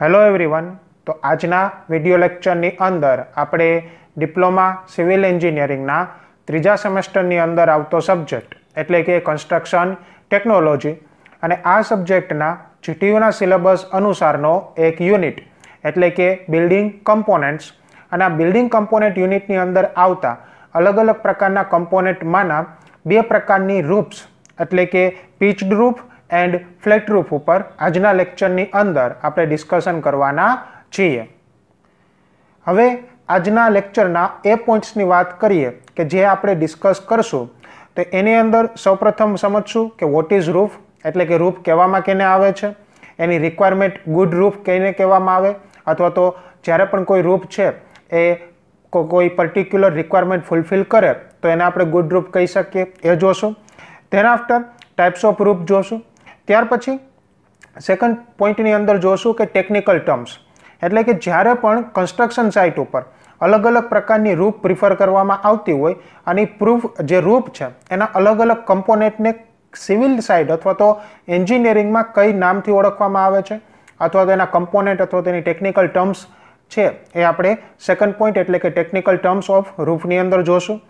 hello everyone તો આજના video લેક્ચરની અંદર આપણે ડિપ્લોમા સિવિલ એન્જિનિયરિંગના ત્રીજા સેમેસ્ટરની અંદર આવતો સબ્જેક્ટ એટલે કે કન્સ્ટ્રક્શન ટેકનોલોજી અને આ સબ્જેક્ટના જીટીયુના સિલેબસ અનુસારનો એક યુનિટ એટલે કે બિલ્ડિંગ કમ્પોનન્ટ્સ અને આ બિલ્ડિંગ કમ્પોનન્ટ યુનિટની અંદર આવતા અલગ અલગ પ્રકારના કમ્પોનન્ટમાંના બે પ્રકારની રૂપ્સ એટલે કે pitched roof and flat roof ઉપર આજના લેક્ચરની અંદર આપણે ડિસ્કશન કરવાના છીએ હવે આજના લેક્ચરના એ પોઈન્ટ્સની વાત કરીએ કે જે આપણે ડિસ્કસ કરશું તો એની અંદર સૌપ્રથમ સમજશું કે વોટ ઇઝ રૂફ એટલે કે રૂફ કહેવામાં કેને આવે છે એની રિક્વાયરમેન્ટ ગુડ રૂફ કહીને કહેવામાં આવે અથવા તો જ્યારે પણ કોઈ રૂફ છે એ કોઈ પર્ટિક્યુલર રિક્વાયરમેન્ટ ફૂલફિલ કરે તો એને આપણે ગુડ રૂફ કહી શકીએ એ જોશું તેના આફ્ટર ટાઈપ્સ ઓફ રૂફ જોશું ત્યાર પછી સેકન્ડ પોઈન્ટની અંદર જોશું કે ટેકનિકલ ટર્મ્સ એટલે કે જ્યારે પણ કન્સ્ટ્રક્શન સાઇટ ઉપર અલગ અલગ પ્રકારની રૂપ પ્રિફર કરવામાં આવતી હોય અને પ્રૂફ જે રૂપ છે એના અલગ અલગ કમ્પોનેન્ટને સિવિલ સાઇડ અથવા તો એન્જિનિયરિંગમાં કઈ નામથી ઓળખવામાં આવે છે અથવા તો એના કમ્પોનેન્ટ અથવા તેની ટેકનિકલ ટર્મ્સ છે એ આપણે સેકન્ડ પોઈન્ટ એટલે કે ટેકનિકલ ટર્મ્સ ઓફ રૂફની અંદર જોશું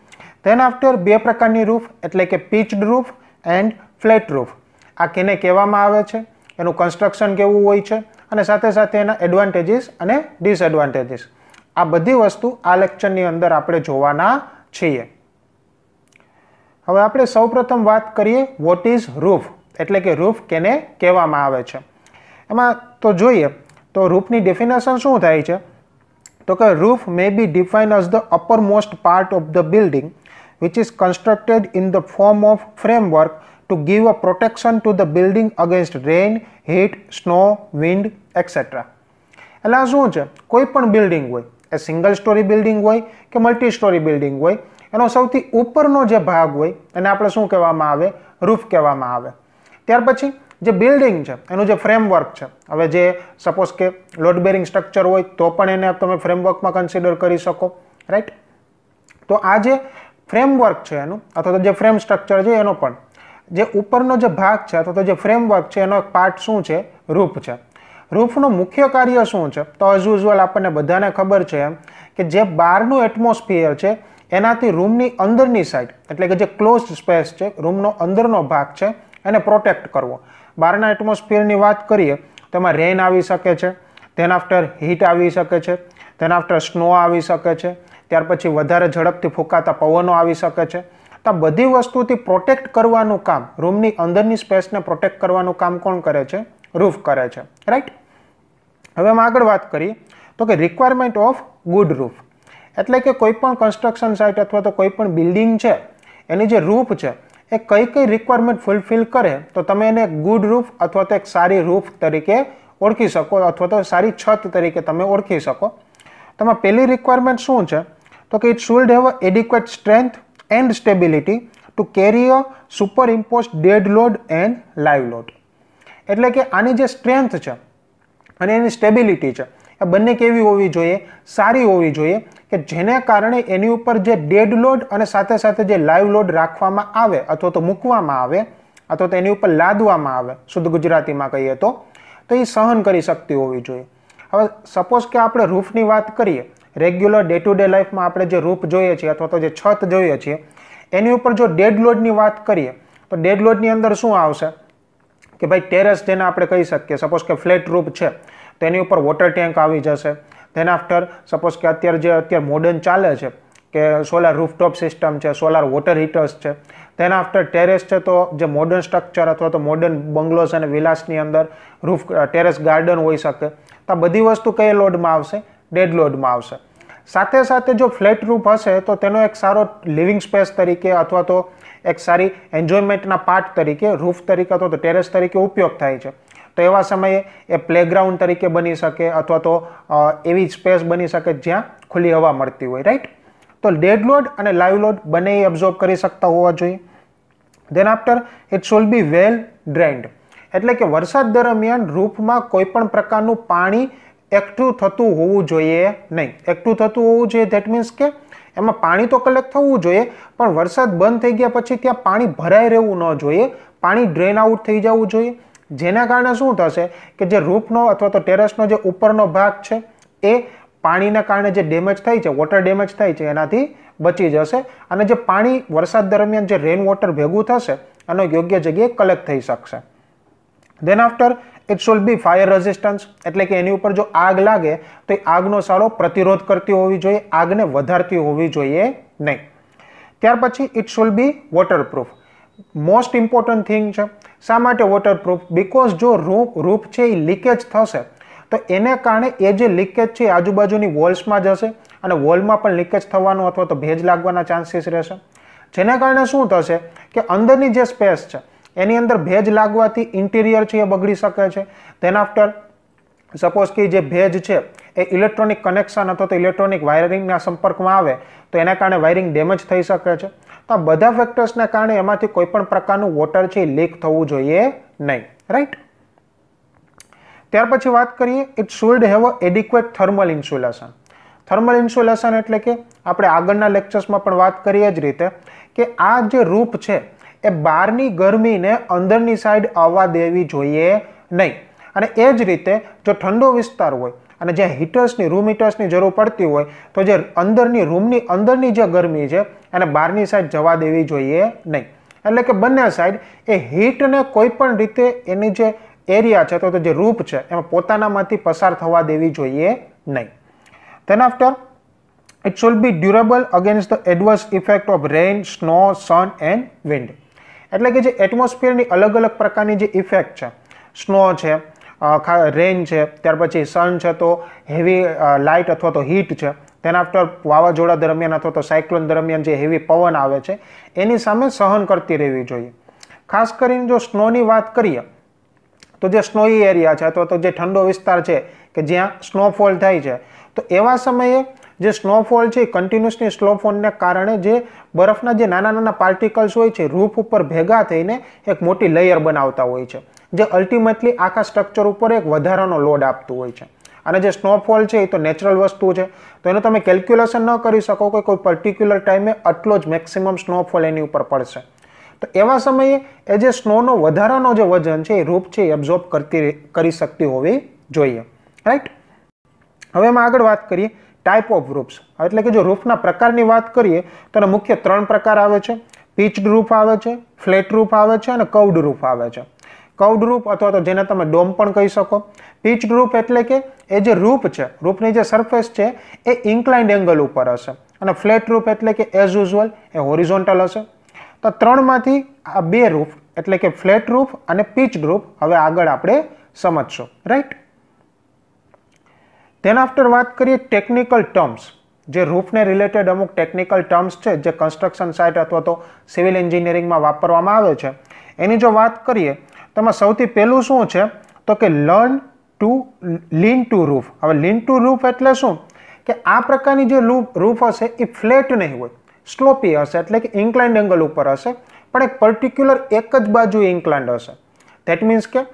ધેન આફ્ટર બે પ્રકારની રૂફ એટલે કે pitched roof and flat roof આ કેને કહેવામાં આવે છે એનું કન્સ્ટ્રક્શન કેવું હોય છે અને સાથે સાથે એના એડવાન્ટેજીસ અને ડિસએડવાન્ટેજીસ આ બધી વસ્તુ આ લેક્ચરની અંદર આપણે જોવાના છીએ હવે આપણે સૌપ્રથમ વાત કરીએ વોટ ઇઝ રૂફ એટલે કે રૂફ કેને કહેવામાં આવે છે એમાં તો જોઈએ તો રૂફની ડેફિનેશન શું થાય છે તો કે roof may be define as the upper most part of the building which is constructed in the form of framework to give a protection to the building against rain heat snow wind etcetera એટલે આ શું છે કોઈ પણ building હોય એ single story building હોય કે multi story building હોય એનો સૌથી ઉપરનો જે ભાગ હોય એને આપણે શું કહેવામાં આવે રૂફ કહેવામાં આવે ત્યાર પછી જે બિલ્ડિંગ છે એનું જે ફ્રેમવર્ક છે હવે જે સપોઝ કે લોડ બેરિંગ સ્ટ્રક્ચર હોય તો પણ એને તમે ફ્રેમવર્કમાં કન્સિડર કરી શકો રાઈટ તો આ જે ફ્રેમવર્ક છે એનું અથવા તો જે ફ્રેમ સ્ટ્રક્ચર છે એનો પણ જે ઉપરનો જે ભાગ છે અથવા તો જે ફ્રેમવર્ક છે એનો એક પાર્ટ શું છે રૂપ છે રૂફનું મુખ્ય કાર્ય શું છે તો એઝ યુઝ્યુઅલ આપણને બધાને ખબર છે એમ કે જે બહારનું એટમોસ્ફિયર છે એનાથી રૂમની અંદરની સાઈડ એટલે કે જે ક્લોઝ સ્પેસ છે રૂમનો અંદરનો ભાગ છે એને પ્રોટેક્ટ કરવો બહારના એટમોસ્ફિયરની વાત કરીએ તો એમાં રેન આવી શકે છે તેના આફ્ટર હીટ આવી શકે છે તેના આફ્ટર સ્નો આવી શકે છે ત્યાર પછી વધારે ઝડપથી ફૂંકાતા પવનો આવી શકે છે તો આ બધી વસ્તુથી પ્રોટેક્ટ કરવાનું કામ રૂમની અંદરની સ્પેસને પ્રોટેક્ટ કરવાનું કામ કોણ કરે છે રૂફ કરે છે રાઈટ હવે અમે આગળ વાત કરીએ તો કે રિક્વાયરમેન્ટ ઓફ ગુડ રૂફ એટલે કે કોઈપણ કન્સ્ટ્રક્શન સાઇટ અથવા તો કોઈપણ બિલ્ડિંગ છે એની જે રૂફ છે એ કઈ કઈ રિક્વાયરમેન્ટ ફૂલફિલ કરે તો તમે એને ગુડ રૂફ અથવા તો એક સારી રૂફ તરીકે ઓળખી શકો અથવા તો સારી છત તરીકે તમે ઓળખી શકો તેમાં પહેલી રિક્વાયરમેન્ટ શું છે તો કે it should have adequate strength and stability to carry a superimposed dead load and live load એટલે કે આની જે સ્ટ્રેન્થ છે અને એની સ્ટેબિલિટી છે એ બંને કેવી હોવી જોઈએ સારી હોવી જોઈએ કે જેને કારણે એની ઉપર જે ડેડ લોડ અને સાથે સાથે જે લાઈવ લોડ રાખવામાં આવે અથવા તો મૂકવામાં આવે અથવા તો એની ઉપર લાદવામાં આવે શુદ્ધ ગુજરાતીમાં કહીએ તો તો એ સહન કરી શકતી હોવી જોઈએ હવે સપોઝ કે આપણે રૂફની વાત કરીએ રેગ્યુલર ડે ટુ ડે લાઈફમાં આપણે જે રૂપ જોઈએ છીએ અથવા તો જે છત જોઈએ છીએ એની ઉપર જો ડેડ લોડની વાત કરીએ તો ડેડ લોડની અંદર શું આવશે કે ભાઈ ટેરેસ જેને આપણે કહી શકીએ સપોઝ કે ફ્લેટ રૂપ છે તો એની ઉપર વોટર ટેન્ક આવી જશે ધેન આફ્ટર સપોઝ કે અત્યારે જે અત્યારે મોડર્ન ચાલે છે કે સોલાર રૂફટોપ સિસ્ટમ છે સોલાર વોટર હીટર્સ છે તેના આફ્ટર ટેરેસ છે તો જે મોડર્ન સ્ટ્રક્ચર અથવા તો મોડર્ન બંગલોઝ અને વિલાસની અંદર રૂફ ટેરેસ ગાર્ડન હોઈ શકે તો આ બધી વસ્તુ કઈ લોડમાં આવશે ડેડ લોડમાં આવશે સાથે સાથે જો ફ્લેટ રૂપ હશે તો તેનો એક સારો લિવિંગ સ્પેસ તરીકે અથવા તો એક સારી એન્જોયમેન્ટના પાર્ટ તરીકે રૂફ તરીકે અથવા તો ટેરેસ તરીકે ઉપયોગ થાય છે તો એવા સમયે એ પ્લેગ્રાઉન્ડ તરીકે બની શકે અથવા તો એવી સ્પેસ બની શકે જ્યાં ખુલ્લી હવા મળતી હોય રાઈટ તો ડેડ લોડ અને લાઈવ લોડ બંને એબ્ઝોર્બ કરી શકતા હોવા જોઈએ then after it should be well drained એટલે કે વરસાદ દરમિયાન રૂફમાં કોઈ પણ પ્રકારનું પાણી એકઠું થતું હોવું જોઈએ નહીં એકઠું થતું હોવું જોઈએ ધેટ મીન્સ કે એમાં પાણી તો કલેક્ટ થવું જોઈએ પણ વરસાદ બંધ થઈ ગયા પછી ત્યાં પાણી ભરાઈ રહેવું ન જોઈએ પાણી ડ્રેન આઉટ થઈ જવું જોઈએ જેના કારણે શું થશે કે જે રૂફનો અથવા તો ટેરેસનો જે ઉપરનો ભાગ છે એ પાણીના કારણે જે ડેમેજ થાય છે વોટર ડેમેજ થાય છે એનાથી બચી જશે અને જે પાણી વરસાદ દરમિયાન જે રેન વોટર ભેગું થશે એનો યોગ્ય જગ્યાએ કલેક્ટ થઈ શકશે then after it should be fire resistance એટલે કે એની ઉપર જો આગ લાગે તો એ આગનો સારો પ્રતિરોધ કરતી હોવી જોઈએ આગને વધારતી હોવી જોઈએ નહીં ત્યાર પછી it should be waterproof most important thing છે શા માટે વોટરપ્રૂફ બિકોઝ જો રૂપ રૂપ છે એ લીકેજ થશે તો એને કારણે એ જે લીકેજ છે એ આજુબાજુની વોલ્સમાં જશે અને વોલમાં પણ લીકેજ થવાનો અથવા તો ભેજ લાગવાના ચાન્સીસ રહેશે જેના કારણે શું થશે કે અંદરની જે સ્પેસ છે એની અંદર ભેજ લાગવાથી ઇન્ટિરિયર છે એ બગડી શકે છે તેના આફ્ટર સપોઝ કે જે ભેજ છે એ ઇલેક્ટ્રોનિક કનેક્શન અથવા તો ઇલેક્ટ્રોનિક વાયરિંગના સંપર્કમાં આવે તો એના કારણે વાયરિંગ ડેમેજ થઈ શકે છે તો આ બધા ફેક્ટર્સને કારણે એમાંથી કોઈ પણ પ્રકારનું વોટર છે લીક થવું જોઈએ નહીં રાઈટ ત્યાર પછી વાત કરીએ it should have a adequate thermal insulation thermal insulation એટલે કે આપણે આગળના લેક્ચર્સમાં પણ વાત કરીએ જ રીતે કે આ જે રૂપ છે એ બહારની ગરમીને અંદરની સાઈડ આવવા દેવી જોઈએ નહીં અને એ જ રીતે જો ઠંડો વિસ્તાર હોય અને જ્યાં હીટર્સની રૂમ હીટર્સની જરૂર પડતી હોય તો જે અંદરની રૂમની અંદરની જે ગરમી છે એને બહારની સાઈડ જવા દેવી જોઈએ નહીં એટલે કે બંને સાઈડ એ હીટને કોઈ પણ રીતે એની જે એરિયા છે તો જે રૂપ છે એમાં પોતાનામાંથી પસાર થવા દેવી જોઈએ નહીં then after it should be durable against the adverse effect of rain snow sun and wind એટલે કે જે એટમોસ્ફિયરની અલગ અલગ પ્રકારની જે ઇફેક્ટ છે સ્નો છે રેન છે ત્યાર પછી સન છે તો હેવી લાઇટ અથવા તો હીટ છે તેના આફ્ટર વાવાઝોડા દરમિયાન અથવા તો સાયક્લોન દરમિયાન જે હેવી પવન આવે છે એની સામે સહન કરતી રહેવી જોઈએ ખાસ કરીને જો સ્નોની વાત કરીએ તો જે સ્નોઈ એરિયા છે અથવા તો જે ઠંડો વિસ્તાર છે કે જ્યાં સ્નોફોલ થાય છે તો એવા સમયે જે સ્નોફોલ છે કન્ટિન્યુઅસની સ્નોફોલને કારણે જે બરફના જે નાના નાના પાર્ટિકલ્સ હોય છે રૂફ ઉપર ભેગા થઈને એક મોટી લેયર બનાવતા હોય છે જે અલ્ટિમેટલી આખા સ્ટ્રક્ચર ઉપર એક વધારાનો લોડ આપતું હોય છે અને જે સ્નોફોલ છે એ તો નેચરલ વસ્તુ છે તો એનું તમે કેલ્ક્યુલેશન ન કરી શકો કે કોઈ પર્ટિક્યુલર ટાઈમે આટલો જ મેક્સિમમ સ્નોફોલ એની ઉપર પડશે તો એવા સમયે એ જે સ્નોનો વધારાનો જે વજન છે એ રૂપ છે એ એબ્ઝોર્બ કરતી કરી શકતી હોવી જોઈએ રાઈટ હવે એમાં આગળ વાત કરીએ ટાઈપ ઓફ રૂફ્સ એટલે કે જો રૂફના પ્રકારની વાત કરીએ તો મુખ્ય ત્રણ પ્રકાર આવે છે પીચડ રૂફ આવે છે ફ્લેટ રૂફ આવે છે અને કવડ રૂફ આવે છે કવડ રૂફ અથવા તો જેને તમે ડોમ પણ કહી શકો પીચડ રૂફ એટલે કે એ જે રૂફ છે રૂફની જે સરફેસ છે એ ઇન્ક્લાઇન્ડ એંગલ ઉપર હશે અને ફ્લેટ રૂફ એટલે કે એઝ યુઝ્યુઅલ એ હોરિઝોન્ટલ હશે તો ત્રણમાંથી આ બે રૂફ એટલે કે ફ્લેટ રૂફ અને પીચડ રૂફ હવે આગળ આપણે સમજશું રાઈટ તેના આફ્ટર વાત કરીએ ટેકનિકલ ટર્મ્સ જે રૂફને રિલેટેડ અમુક ટેકનિકલ ટર્મ્સ છે જે કન્સ્ટ્રક્શન સાઇટ અથવા તો સિવિલ એન્જિનિયરિંગમાં વાપરવામાં આવે છે એની જો વાત કરીએ તેમાં સૌથી પહેલું શું છે તો કે learn to lean to roof હવે લીન ટુ રૂફ એટલે શું કે આ પ્રકારની જે લૂપ રૂફ હશે એ ફ્લેટ નહીં હોય સ્લોપી હશે એટલે કે ઇન્ક્લાઇન્ડ એંગલ ઉપર હશે પણ એક પર્ટિક્યુલર એક જ બાજુ ઇન્ક્લાઇન્ડ હશે ધેટ મીન્સ કે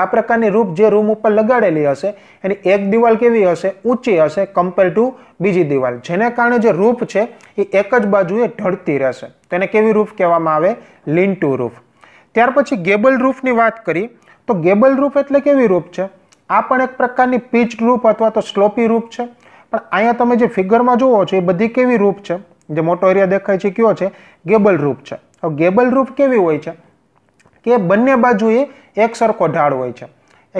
આ પ્રકારની રૂપ જે રૂમ ઉપર લગાડેલી હશે એની એક દિવાલ કેવી હશે ઊંચી હશે કમ્પેર ટુ બીજી દિવાલ જેને કારણે જે રૂફ છે એ એક જ બાજુએ ઢળતી રહેશે તેને કેવી રૂફ કહેવામાં આવે ટુ રૂફ ત્યાર પછી ગેબલ રૂફની વાત કરી તો ગેબલ રૂફ એટલે કેવી રૂપ છે આ પણ એક પ્રકારની પીચ રૂપ અથવા તો સ્લોપી રૂપ છે પણ અહીંયા તમે જે ફિગરમાં જુઓ છો એ બધી કેવી રૂપ છે જે મોટો એરિયા દેખાય છે કયો છે ગેબલ રૂપ છે હવે ગેબલ રૂફ કેવી હોય છે કે બંને બાજુએ એક સરખો ઢાળ હોય છે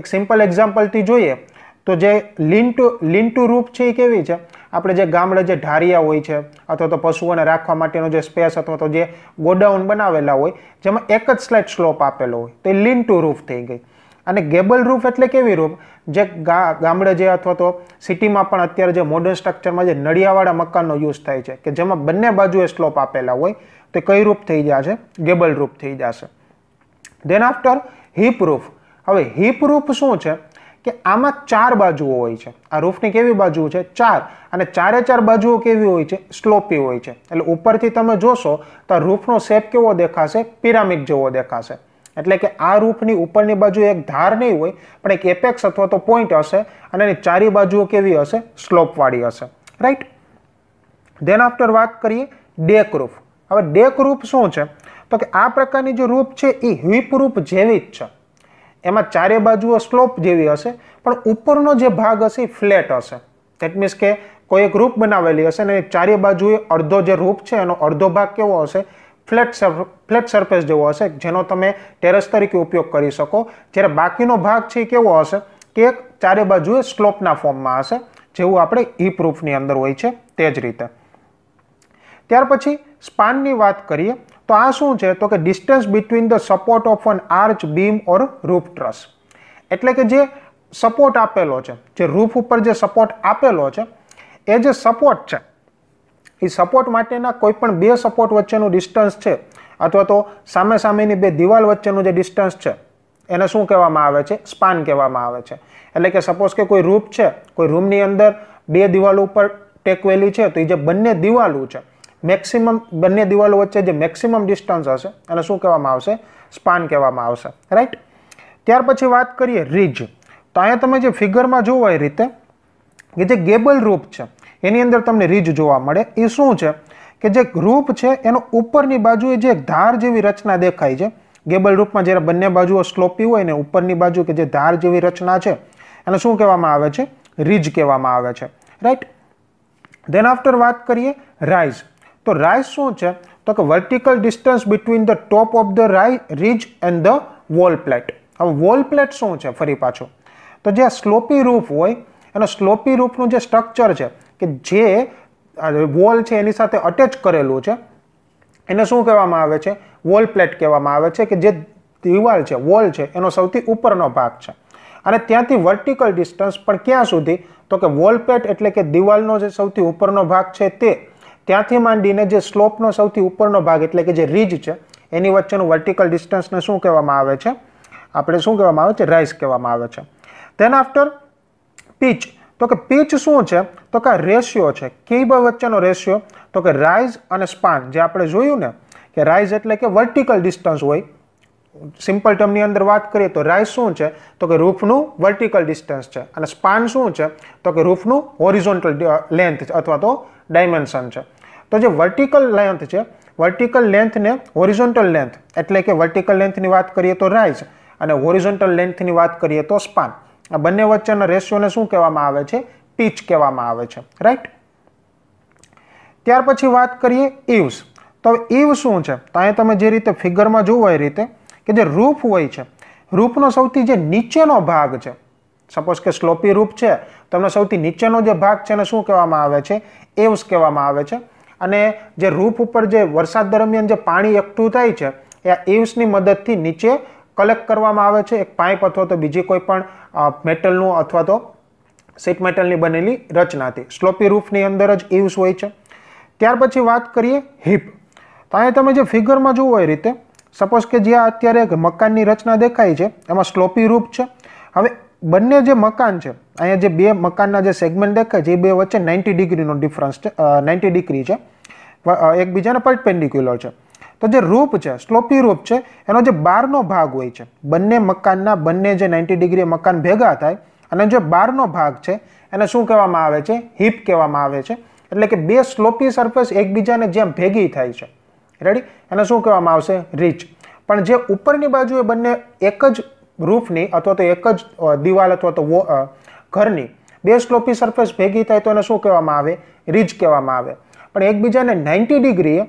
એક સિમ્પલ એક્ઝામ્પલથી જોઈએ તો જે લીંટુ લીંટુ રૂપ છે એ કેવી છે આપણે જે ગામડે જે ઢારિયા હોય છે અથવા તો પશુઓને રાખવા માટેનો જે સ્પેસ અથવા તો જે ગોડાઉન બનાવેલા હોય જેમાં એક જ સ્લાઇડ સ્લોપ આપેલો હોય તો એ લીંટુ રૂફ થઈ ગઈ અને ગેબલ રૂફ એટલે કેવી રૂફ જે ગામડે જે અથવા તો સિટીમાં પણ અત્યારે જે મોડર્ન સ્ટ્રક્ચરમાં જે નળિયાવાળા મકાનનો યુઝ થાય છે કે જેમાં બંને બાજુએ સ્લોપ આપેલા હોય તો કઈ રૂપ થઈ જશે ગેબલ રૂપ થઈ જશે દેન આફ્ટર હિપ રૂફ હવે હિપ રૂફ શું છે કે આમાં ચાર બાજુઓ હોય છે આ રૂફની કેવી બાજુઓ છે ચાર અને ચારે ચાર બાજુઓ કેવી હોય છે સ્લોપી હોય છે એટલે ઉપરથી તમે જોશો તો રૂફનો શેપ કેવો દેખાશે પિરામિડ જેવો દેખાશે એટલે કે આ રૂફની ઉપરની બાજુ એક ધાર નહીં હોય પણ એક એપેક્સ અથવા તો પોઈન્ટ હશે અને એની ચારે બાજુઓ કેવી હશે સ્લોપવાળી હશે રાઈટ દેન આફ્ટર વાત કરીએ ડેક રૂફ હવે ડેક રૂફ શું છે તો કે આ પ્રકારની જે રૂપ છે એ હિપ જેવી જ છે એમાં ચારે બાજુઓ સ્લોપ જેવી હશે પણ ઉપરનો જે ભાગ હશે એ ફ્લેટ હશે દેટ મીન્સ કે કોઈ એક રૂપ બનાવેલી હશે અને ચારે બાજુએ અડધો જે રૂપ છે એનો અડધો ભાગ કેવો હશે ફ્લેટ ફ્લેટ સરફેસ જેવો હશે જેનો તમે ટેરેસ તરીકે ઉપયોગ કરી શકો જ્યારે બાકીનો ભાગ છે એ કેવો હશે કે એક ચારે બાજુએ સ્લોપના ફોર્મમાં હશે જેવું આપણે ઈ e પ્રૂફની અંદર હોય છે તે જ રીતે ત્યાર પછી સ્પાનની વાત કરીએ તો આ શું છે તો કે distance between the support of an arch beam or roof truss એટલે કે જે સપોર્ટ આપેલો છે જે રૂફ ઉપર જે સપોર્ટ આપેલો છે એ જે સપોર્ટ છે એ સપોર્ટ માટેના કોઈપણ બે સપોર્ટ વચ્ચેનું ડિસ્ટન્સ છે અથવા તો સામે સામેની બે દિવાલ વચ્ચેનું જે ડિસ્ટન્સ છે એને શું કહેવામાં આવે છે સ્પાન કહેવામાં આવે છે એટલે કે સપોઝ કે કોઈ રૂપ છે કોઈ રૂમની અંદર બે દિવાલો ઉપર ટેકવેલી છે તો એ જે બંને દિવાલો છે મેક્સિમમ બંને દિવાલો વચ્ચે જે મેક્સિમમ ડિસ્ટન્સ હશે એને શું કહેવામાં આવશે સ્પાન કહેવામાં આવશે રાઈટ ત્યાર પછી વાત કરીએ રીજ તો અહીંયા તમે જે ફિગરમાં જુઓ એ રીતે કે જે ગેબલ રૂપ છે એની અંદર તમને રીજ જોવા મળે એ શું છે કે જે રૂપ છે એનો ઉપરની બાજુએ જે ધાર જેવી રચના દેખાય છે ગેબલ રૂપમાં જ્યારે બંને બાજુઓ સ્લોપી હોય ને ઉપરની બાજુ કે જે ધાર જેવી રચના છે એને શું કહેવામાં આવે છે રીજ કહેવામાં આવે છે રાઈટ દેન આફ્ટર વાત કરીએ રાઈઝ તો રાઇઝ શું છે તો કે vertical distance between the top of the રાઈ ridge and the wall plate હવે વોલ પ્લેટ શું છે ફરી પાછું તો જે સ્લોપી રૂફ હોય એનો સ્લોપી રૂફનું જે સ્ટ્રક્ચર છે કે જે વોલ છે એની સાથે અટેચ કરેલું છે એને શું કહેવામાં આવે છે વોલ પ્લેટ કહેવામાં આવે છે કે જે દિવાલ છે વોલ છે એનો સૌથી ઉપરનો ભાગ છે અને ત્યાંથી વર્ટિકલ ડિસ્ટન્સ પણ ક્યાં સુધી તો કે વોલ પ્લેટ એટલે કે દિવાલનો જે સૌથી ઉપરનો ભાગ છે તે ત્યાંથી માંડીને જે સ્લોપનો સૌથી ઉપરનો ભાગ એટલે કે જે રીજ છે એની વચ્ચેનું વર્ટિકલ ડિસ્ટન્સને શું કહેવામાં આવે છે આપણે શું કહેવામાં આવે છે રાઇસ કહેવામાં આવે છે તેન આફ્ટર પીચ તો કે પીચ શું છે તો કે રેશિયો છે કેબ વચ્ચેનો રેશિયો તો કે રાઇઝ અને સ્પાન જે આપણે જોયું ને કે રાઇઝ એટલે કે વર્ટિકલ ડિસ્ટન્સ હોય સિમ્પલ ટર્મની અંદર વાત કરીએ તો રાઇસ શું છે તો કે રૂફનું વર્ટિકલ ડિસ્ટન્સ છે અને સ્પાન શું છે તો કે રૂફનું હોરિઝોન્ટલ લેન્થ અથવા તો ડાયમેન્શન છે તો જે વર્ટિકલ લેન્થ છે વર્ટિકલ લેન્થને હોરિઝોન્ટલ લેન્થ એટલે કે વર્ટિકલ લેન્થની વાત કરીએ તો રાઇઝ અને હોરિઝોન્ટલ લેન્થની વાત કરીએ તો સ્પાન આ બંને વચ્ચેના રેશિયોને શું કહેવામાં આવે છે પીચ કહેવામાં આવે છે રાઈટ ત્યાર પછી વાત કરીએ ઇવ્સ તો ઇવ શું છે તો અહીંયા તમે જે રીતે ફિગરમાં જુઓ એ રીતે કે જે રૂફ હોય છે રૂફનો સૌથી જે નીચેનો ભાગ છે સપોઝ કે સ્લોપી રૂપ છે તમને સૌથી નીચેનો જે ભાગ છે એને શું કહેવામાં આવે છે એવ્સ કહેવામાં આવે છે અને જે રૂપ ઉપર જે વરસાદ દરમિયાન જે પાણી એકઠું થાય છે એ આ એવ્સની મદદથી નીચે કલેક્ટ કરવામાં આવે છે એક પાઇપ અથવા તો બીજી કોઈ પણ મેટલનું અથવા તો સીટ મેટલની બનેલી રચનાથી સ્લોપી રૂફની અંદર જ એવ્સ હોય છે ત્યાર પછી વાત કરીએ હિપ તો અહીંયા તમે જે ફિગરમાં જુઓ એ રીતે સપોઝ કે જે અત્યારે મકાનની રચના દેખાય છે એમાં સ્લોપી રૂપ છે હવે બંને જે મકાન છે અહીંયા જે બે મકાનના જે સેગમેન્ટ દેખાય છે એ બે વચ્ચે નાઇન્ટી ડિગ્રીનો ડિફરન્સ છે નાઇન્ટી ડિગ્રી છે એકબીજાને પરપેન્ડિક્યુલર છે તો જે રૂપ છે સ્લોપી રૂપ છે એનો જે બારનો ભાગ હોય છે બંને મકાનના બંને જે નાઇન્ટી ડિગ્રી મકાન ભેગા થાય અને જે બારનો ભાગ છે એને શું કહેવામાં આવે છે હિપ કહેવામાં આવે છે એટલે કે બે સ્લોપી સરફેસ એકબીજાને જેમ ભેગી થાય છે રેડી એને શું કહેવામાં આવશે રીચ પણ જે ઉપરની બાજુએ બંને એક જ રૂફની અથવા તો એક જ દિવાલ અથવા તો ઘરની બે સ્લોપી સરફેસ ભેગી થાય તો એને શું કહેવામાં આવે રીજ કહેવામાં આવે પણ એકબીજાને નાઇન્ટી ડિગ્રીએ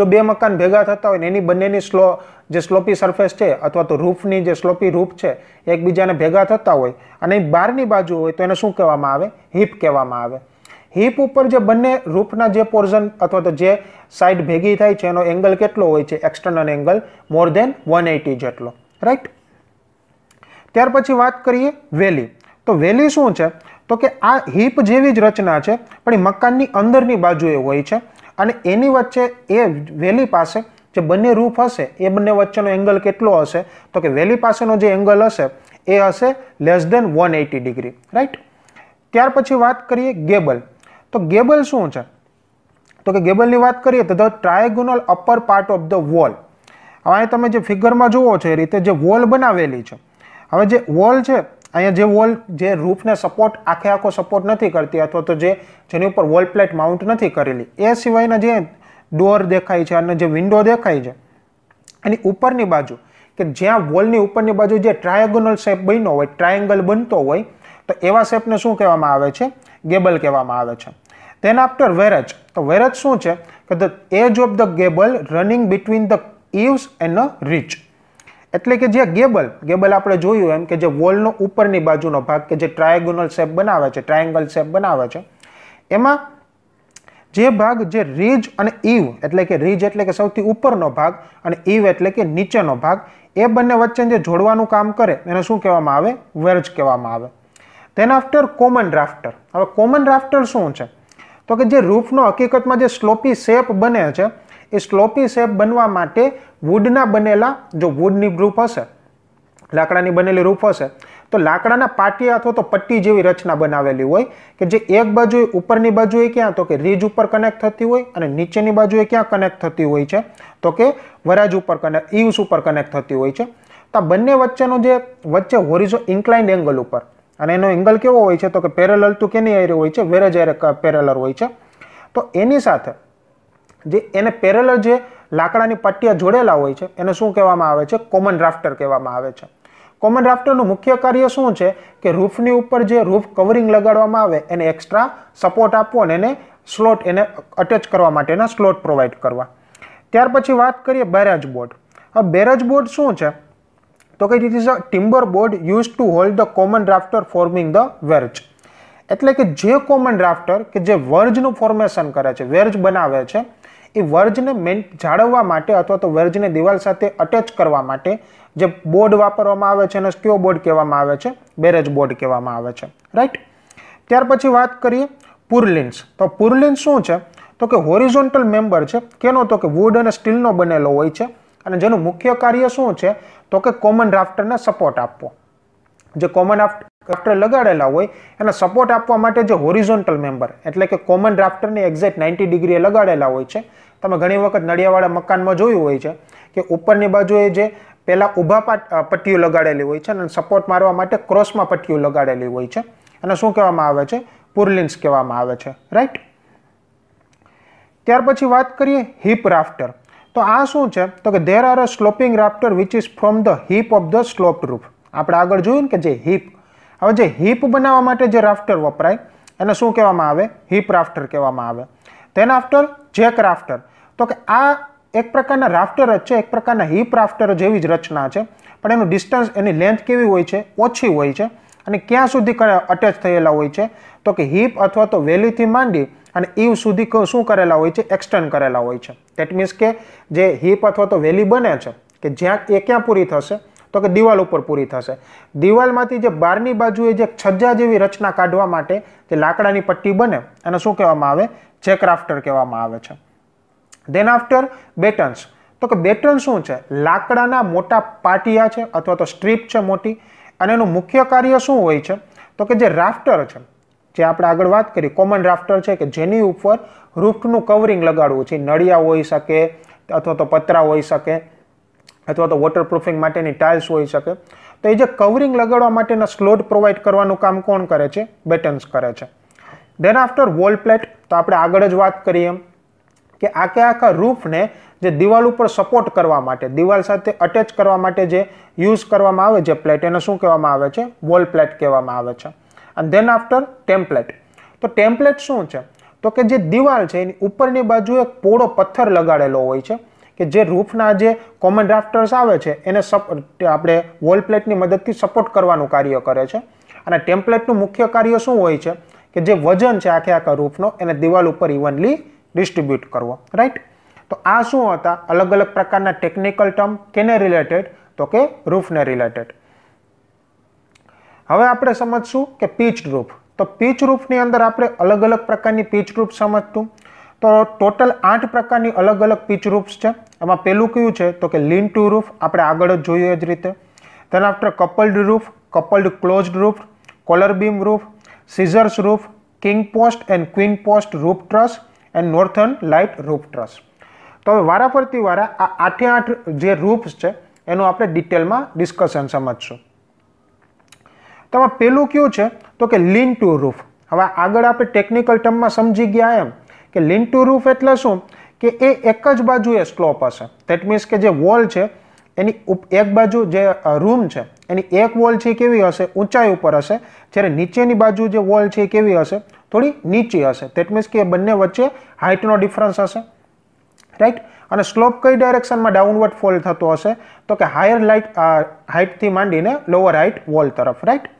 જો બે મકાન ભેગા થતા હોય ને એની બંનેની સ્લો જે સ્લોપી સરફેસ છે અથવા તો રૂફની જે સ્લોપી રૂફ છે એકબીજાને ભેગા થતા હોય અને બહારની બાજુ હોય તો એને શું કહેવામાં આવે હિપ કહેવામાં આવે હિપ ઉપર જે બંને રૂફના જે પોર્ઝન અથવા તો જે સાઈડ ભેગી થાય છે એનો એંગલ કેટલો હોય છે external angle more than one જેટલો રાઈટ ત્યાર પછી વાત કરીએ વેલી તો વેલી શું છે તો કે આ હિપ જેવી જ રચના છે પણ એ મકાનની અંદરની બાજુએ હોય છે અને એની વચ્ચે એ વેલી પાસે જે બંને રૂફ હશે એ બંને વચ્ચેનો એંગલ કેટલો હશે તો કે વેલી પાસેનો જે એંગલ હશે એ હશે less than one eighty degree right ત્યાર પછી વાત કરીએ ગેબલ તો ગેબલ શું છે તો કે ગેબલની વાત કરીએ તો the triangular upper part of the wall હવે તમે જે ફિગરમાં જુઓ છો એ રીતે જે વોલ બનાવેલી છે હવે જે વોલ છે અહીંયા જે વોલ જે રૂફને સપોર્ટ આખે આખો સપોર્ટ નથી કરતી અથવા તો જે જેની ઉપર વોલ પ્લેટ માઉન્ટ નથી કરેલી એ સિવાયના જે ડોર દેખાય છે અને જે વિન્ડો દેખાય છે એની ઉપરની બાજુ કે જ્યાં વોલની ઉપરની બાજુ જે ટ્રાયેગોનલ શેપ બન્યો હોય ટ્રાયેંગલ બનતો હોય તો એવા શેપને શું કહેવામાં આવે છે ગેબલ કહેવામાં આવે છે તેન આફ્ટર વેરજ તો વેરજ શું છે કે the edge of the gable running between the eaves and the ridge એટલે કે જે ગેબલ ગેબલ આપણે જોયું એમ કે જે વોલનો ઉપરની બાજુનો ભાગ કે જે ટ્રાયેગોનલ શેપ બનાવે છે ટ્રાયંગલ શેપ બનાવે છે એમાં જે ભાગ જે રીજ અને ઈવ એટલે કે રીજ એટલે કે સૌથી ઉપરનો ભાગ અને ઈવ એટલે કે નીચેનો ભાગ એ બંને વચ્ચે જે જોડવાનું કામ કરે એને શું કહેવામાં આવે વેર્જ કહેવામાં આવે તેના આફ્ટર કોમન રાફ્ટર હવે કોમન રાફ્ટર શું છે તો કે જે રૂફનો હકીકતમાં જે સ્લોપી શેપ બને છે એ સ્લોપી શેપ બનવા માટે વુડના બનેલા જો વુડની રૂફ હશે લાકડાની બનેલી રૂફ હશે તો લાકડાના પાટી અથવા તો પટ્ટી જેવી રચના બનાવેલી હોય કે જે એક બાજુએ ઉપરની બાજુએ ક્યાં તો કે રીજ ઉપર કનેક્ટ થતી હોય અને નીચેની બાજુએ ક્યાં કનેક્ટ થતી હોય છે તો કે વરાજ ઉપર કનેક્ટ ઇવ્સ ઉપર કનેક્ટ થતી હોય છે તો બંને વચ્ચેનો જે વચ્ચે હોરિઝો ઇન્ક્લાઇન્ડ એંગલ ઉપર અને એનો એંગલ કેવો હોય છે તો કે પેરેલલ ટુ કેની એરે હોય છે વેરેજ એરે પેરેલર હોય છે તો એની સાથે જે એને પેરેલર જે લાકડાની પટ્ટીયા જોડેલા હોય છે એને શું કહેવામાં આવે છે કોમન રાફ્ટર કહેવામાં આવે છે કોમન રાફ્ટરનું મુખ્ય કાર્ય શું છે કે રૂફની ઉપર જે રૂફ કવરિંગ લગાડવામાં આવે એને એક્સ્ટ્રા સપોર્ટ આપવો અને એને સ્લોટ એને અટેચ કરવા માટેના સ્લોટ પ્રોવાઈડ કરવા ત્યાર પછી વાત કરીએ બેરેજ બોર્ડ હવે બેરેજ બોર્ડ શું છે તો કે it is a timber board use to hold the common rafter forming the verge એટલે કે જે કોમન રાફ્ટર કે જે વર્જનું ફોર્મેશન કરે છે વેર્જ બનાવે છે એ વર્જને મેન જાળવવા માટે અથવા તો વર્જને દિવાલ સાથે અટેચ કરવા માટે જે બોર્ડ વાપરવામાં આવે છે એને સ્ક્યો બોર્ડ કહેવામાં આવે છે બેરેજ બોર્ડ કહેવામાં આવે છે રાઈટ ત્યાર પછી વાત કરીએ પુરલિન્સ તો પુરલિન્સ શું છે તો કે હોરિઝોન્ટલ મેમ્બર છે કેનો તો કે વુડ અને સ્ટીલનો બનેલો હોય છે અને જેનું મુખ્ય કાર્ય શું છે તો કે કોમન રાફ્ટરને સપોર્ટ આપવો જે કોમન રાફ્ટર લગાડેલા હોય એને સપોર્ટ આપવા માટે જે હોરિઝોન્ટલ મેમ્બર એટલે કે કોમન રાફ્ટરને એક્ઝેક્ટ નાઇન્ટી ડિગ્રીએ લગાડેલા હોય છે તમે ઘણી વખત નળિયાવાળા મકાનમાં જોયું હોય છે કે ઉપરની બાજુએ જે પહેલાં ઊભા પટ્ટીઓ લગાડેલી હોય છે અને સપોર્ટ મારવા માટે ક્રોસમાં પટ્ટીઓ લગાડેલી હોય છે અને શું કહેવામાં આવે છે પુરલિન્સ કહેવામાં આવે છે રાઈટ ત્યાર પછી વાત કરીએ હિપ રાફ્ટર તો આ શું છે તો કે there are a sloping rafter which is from the hip of the sloped roof આપણે આગળ જોયું ને કે જે હિપ હવે જે હિપ બનાવવા માટે જે રાફ્ટર વપરાય એને શું કહેવામાં આવે હિપ રાફ્ટર કહેવામાં આવે ધેન આફ્ટર જેક રાફ્ટર તો કે આ એક પ્રકારના રાફ્ટર જ છે એક પ્રકારના હિપ રાફ્ટર જેવી જ રચના છે પણ એનું ડિસ્ટન્સ એની લેન્થ કેવી હોય છે ઓછી હોય છે અને ક્યાં સુધી અટેચ થયેલા હોય છે તો કે હિપ અથવા તો વેલીથી માંડી અને ઈવ સુધી શું કરેલા હોય છે એક્સટેન્ડ કરેલા હોય છે દેટ મીન્સ કે જે હિપ અથવા તો વેલી બને છે કે જ્યાં એ ક્યાં પૂરી થશે તો કે દિવાલ ઉપર પૂરી થશે દિવાલમાંથી જે બહારની બાજુએ જે છજ્જા જેવી રચના કાઢવા માટે જે લાકડાની પટ્ટી બને એને શું કહેવામાં આવે જે ક્રાફ્ટર કહેવામાં આવે છે દેન આફ્ટર બેટન્સ તો કે બેટન શું છે લાકડાના મોટા પાટિયા છે અથવા તો સ્ટ્રીપ છે મોટી અને એનું મુખ્ય કાર્ય શું હોય છે તો કે જે રાફ્ટર છે જે આપણે આગળ વાત કરી કોમન રાફ્ટર છે કે જેની ઉપર રૂફનું કવરિંગ લગાડવું છે નળિયા હોઈ શકે અથવા તો પતરા હોઈ શકે અથવા તો વોટરપ્રૂફિંગ માટેની ટાઇલ્સ હોઈ શકે તો એ જે કવરિંગ લગાડવા માટેના સ્લોટ પ્રોવાઈડ કરવાનું કામ કોણ કરે છે બેટન્સ કરે છે દેન આફ્ટર વોલ પ્લેટ તો આપણે આગળ જ વાત કરીએ એમ કે આખે આખા રૂફને જે દિવાલ ઉપર સપોર્ટ કરવા માટે દિવાલ સાથે અટેચ કરવા માટે જે યુઝ કરવામાં આવે છે પ્લેટ એને શું કહેવામાં આવે છે વોલ પ્લેટ કહેવામાં આવે છે અને ધેન આફ્ટર ટેમ્પલેટ તો ટેમ્પલેટ શું છે તો કે જે દિવાલ છે એની ઉપરની બાજુ એક પોળો પથ્થર લગાડેલો હોય છે કે જે રૂફના જે કોમન રાફ્ટર્સ આવે છે એને સપ આપણે વોલ પ્લેટની મદદથી સપોર્ટ કરવાનું કાર્ય કરે છે અને ટેમ્પલેટનું મુખ્ય કાર્ય શું હોય છે કે જે વજન છે આખે આખા રૂફનો એને દિવાલ ઉપર ઇવનલી ડિસ્ટ્રીબ્યુટ કરવો રાઈટ તો આ શું હતા અલગ અલગ પ્રકારના ટેકનિકલ ટર્મ કેને રિલેટેડ તો કે રૂફને રિલેટેડ હવે આપણે સમજશું કે પીચ રૂફ તો પીચ રૂફની અંદર આપણે અલગ અલગ પ્રકારની પીચ રૂફ સમજતું તો ટોટલ આઠ પ્રકારની અલગ અલગ પીચ રૂફ્સ છે એમાં પેલું કયું છે તો કે લીન ટુ રૂફ આપણે આગળ જ જોઈએ જ રીતે તેના after coupled roof coupled closed roof collar beam roof scissors roof, king post and queen post roof truss and northern light roof truss તો હવે વારા પરથી વારા આ આઠે આઠ જે રૂપ્સ છે એનું આપણે ડિટેલમાં ડિસ્કશન સમજશું તો આમાં પહેલું કયું છે તો કે લીન ટુ રૂફ હવે આગળ આપણે ટેકનિકલ ટર્મમાં સમજી ગયા એમ કે લીન ટુ રૂફ એટલે શું કે એ એક જ બાજુએ સ્લોપ હશે ધેટ મીન્સ કે જે વોલ છે એની એક બાજુ જે રૂમ છે એની એક વોલ છે કેવી હશે ઊંચાઈ ઉપર હશે જ્યારે નીચેની બાજુ જે વોલ છે કેવી હશે થોડી નીચી હશે દેટ મીન્સ કે બંને વચ્ચે હાઇટનો ડિફરન્સ હશે રાઈટ અને સ્લોપ કઈ ડાયરેક્શનમાં ડાઉનવર્ડ ફોલ થતો હશે તો કે હાયર લાઇટ હાઇટથી માંડીને લોઅર હાઇટ વોલ તરફ રાઈટ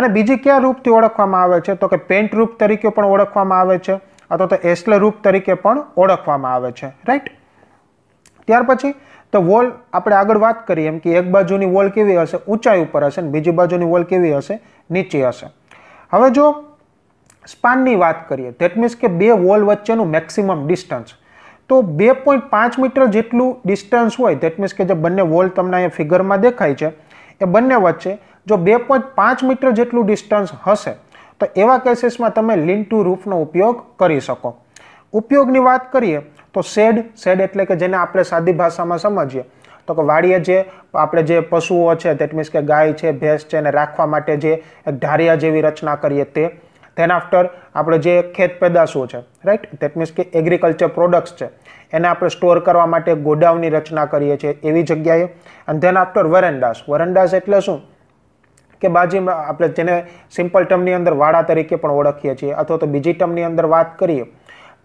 અને બીજી કયા રૂપથી ઓળખવામાં આવે છે તો કે પેન્ટ રૂપ તરીકે પણ ઓળખવામાં આવે છે અથવા તો એસ્લે રૂપ તરીકે પણ ઓળખવામાં આવે છે રાઈટ ત્યાર પછી તો વોલ આપણે આગળ વાત કરીએ એમ કે એક બાજુની વોલ કેવી હશે ઊંચાઈ ઉપર હશે અને બીજી બાજુની વોલ કેવી હશે નીચે હશે હવે જો સ્પાનની વાત કરીએ ધેટ મીન્સ કે બે વોલ વચ્ચેનું મેક્સિમમ ડિસ્ટન્સ તો બે પોઈન્ટ પાંચ મીટર જેટલું ડિસ્ટન્સ હોય ધેટ મીન્સ કે જે બંને વોલ તમને અહીંયા ફિગરમાં દેખાય છે એ બંને વચ્ચે જો બે પોઈન્ટ પાંચ મીટર જેટલું ડિસ્ટન્સ હશે તો એવા કેસીસમાં તમે લીન ટુ રૂફનો ઉપયોગ કરી શકો ઉપયોગની વાત કરીએ તો શેડ શેડ એટલે કે જેને આપણે સાદી ભાષામાં સમજીએ તો કે વાડીએ જે આપણે જે પશુઓ છે દેટ મીન્સ કે ગાય છે ભેંસ છે એને રાખવા માટે જે એક ઢારિયા જેવી રચના કરીએ તે ધેન આફ્ટર આપણે જે ખેત પેદાશો છે રાઈટ દેટ મીન્સ કે એગ્રીકલ્ચર પ્રોડક્ટ્સ છે એને આપણે સ્ટોર કરવા માટે ગોડાઉનની રચના કરીએ છીએ એવી જગ્યાએ અને ધેન આફ્ટર વરંડાસ વરંડાસ એટલે શું કે બાજી આપણે જેને સિમ્પલ ટર્મની અંદર વાડા તરીકે પણ ઓળખીએ છીએ અથવા તો બીજી ટર્મની અંદર વાત કરીએ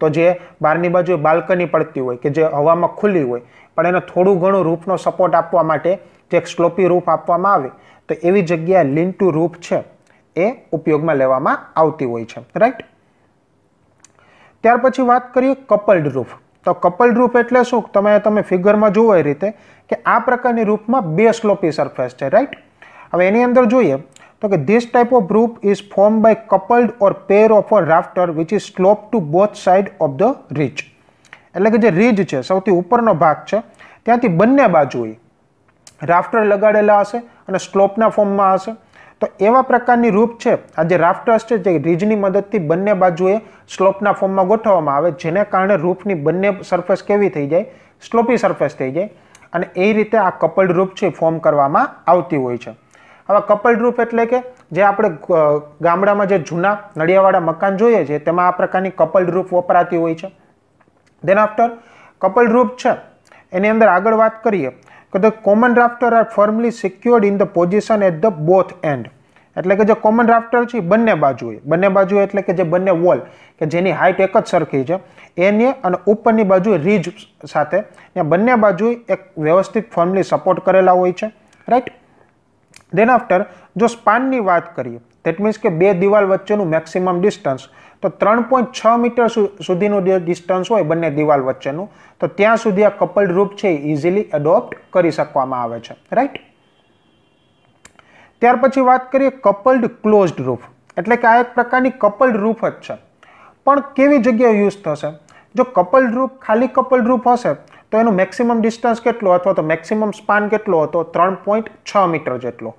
તો જે બહારની બાજુ બાલ્કની પડતી હોય કે જે હવામાં ખુલ્લી હોય પણ એને થોડું ઘણું રૂફનો સપોર્ટ આપવા માટે જે એક સ્લોપી રૂફ આપવામાં આવે તો એવી જગ્યાએ લિન્ટુ રૂફ છે એ ઉપયોગમાં લેવામાં આવતી હોય છે રાઈટ ત્યાર પછી વાત કરીએ કપલ્ડ રૂફ તો કપલ્ડ રૂફ એટલે શું તમે તમે ફિગરમાં જુઓ એ રીતે કે આ પ્રકારની રૂફમાં બે સ્લોપી સરફેસ છે રાઈટ હવે એની અંદર જોઈએ તો કે this type of roof is form by coupled or pair of a rafter which is slope to both side of the ridge એટલે કે જે રીજ છે સૌથી ઉપરનો ભાગ છે ત્યાંથી બંને બાજુએ રાફ્ટર લગાડેલા હશે અને સ્લોપના ફોર્મમાં હશે તો એવા પ્રકારની રૂપ છે આ જે રાફ્ટર્સ છે જે રીજની મદદથી બંને બાજુએ સ્લોપના ફોર્મમાં ગોઠવવામાં આવે જેને કારણે રૂફની બંને સરફેસ કેવી થઈ જાય સ્લોપી સરફેસ થઈ જાય અને એ રીતે આ કપલ્ડ રૂપ છે ફોર્મ કરવામાં આવતી હોય છે આવા કપલ રૂફ એટલે કે જે આપણે ગામડામાં જે જૂના નળિયાવાળા મકાન જોઈએ છે તેમાં આ પ્રકારની કપલ રૂફ વપરાતી હોય છે દેન આફ્ટર કપલ રૂફ છે એની અંદર આગળ વાત કરીએ કે the common rafter are firmly secured in the position at the both end એટલે કે જે કોમન રાફ્ટર છે બંને બાજુએ બંને બાજુએ એટલે કે જે બંને વોલ કે જેની હાઇટ એક જ સરખી છે એને અને ઉપરની બાજુએ રીજ સાથે બંને બાજુએ એક વ્યવસ્થિત ફોર્મલી સપોર્ટ કરેલા હોય છે રાઈટ દેન આફ્ટર જો સ્પાનની વાત કરીએ દેટ મીન્સ કે બે દિવાલ વચ્ચેનું મેક્સિમમ ડિસ્ટન્સ તો ત્રણ પોઈન્ટ છ મીટર સુધીનું જે ડિસ્ટન્સ હોય બંને દિવાલ વચ્ચેનું તો ત્યાં સુધી આ કપલ રૂપ છે એ ઇઝીલી એડોપ્ટ કરી શકવામાં આવે છે રાઈટ ત્યાર પછી વાત કરીએ કપલ્ડ ક્લોઝડ રૂફ એટલે કે આ એક પ્રકારની કપલ્ડ રૂફ જ છે પણ કેવી જગ્યાએ યુઝ થશે જો કપલ્ડ રૂફ ખાલી કપલ્ડ રૂફ હશે તો એનું મેક્સિમમ ડિસ્ટન્સ કેટલું અથવા તો મેક્સિમમ સ્પાન કેટલો હતો ત્રણ પોઈન્ટ છ મીટર જેટલો